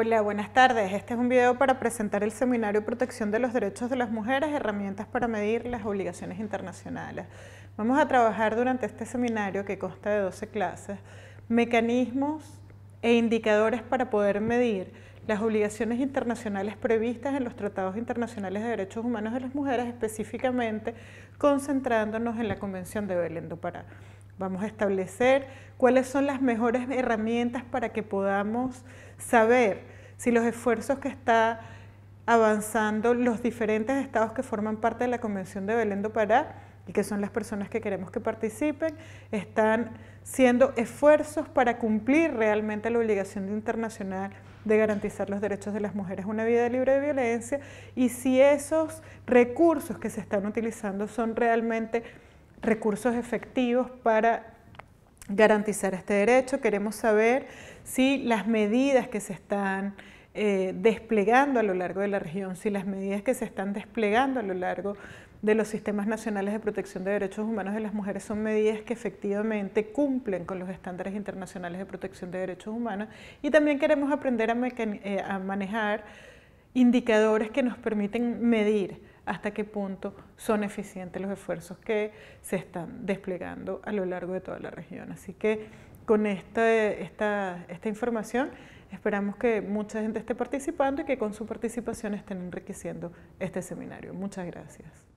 Hola, buenas tardes. Este es un video para presentar el Seminario Protección de los Derechos de las Mujeres, herramientas para medir las obligaciones internacionales. Vamos a trabajar durante este seminario, que consta de 12 clases, mecanismos e indicadores para poder medir las obligaciones internacionales previstas en los tratados internacionales de derechos humanos de las mujeres, específicamente concentrándonos en la Convención de Belén do Pará. Vamos a establecer cuáles son las mejores herramientas para que podamos saber si los esfuerzos que está avanzando los diferentes estados que forman parte de la Convención de Belén do Pará y que son las personas que queremos que participen, están siendo esfuerzos para cumplir realmente la obligación internacional de garantizar los derechos de las mujeres a una vida libre de violencia y si esos recursos que se están utilizando son realmente recursos efectivos para garantizar este derecho. Queremos saber si las medidas que se están eh, desplegando a lo largo de la región, si las medidas que se están desplegando a lo largo de los sistemas nacionales de protección de derechos humanos de las mujeres son medidas que efectivamente cumplen con los estándares internacionales de protección de derechos humanos y también queremos aprender a, eh, a manejar indicadores que nos permiten medir hasta qué punto son eficientes los esfuerzos que se están desplegando a lo largo de toda la región. Así que con esta, esta información esperamos que mucha gente esté participando y que con su participación estén enriqueciendo este seminario. Muchas gracias.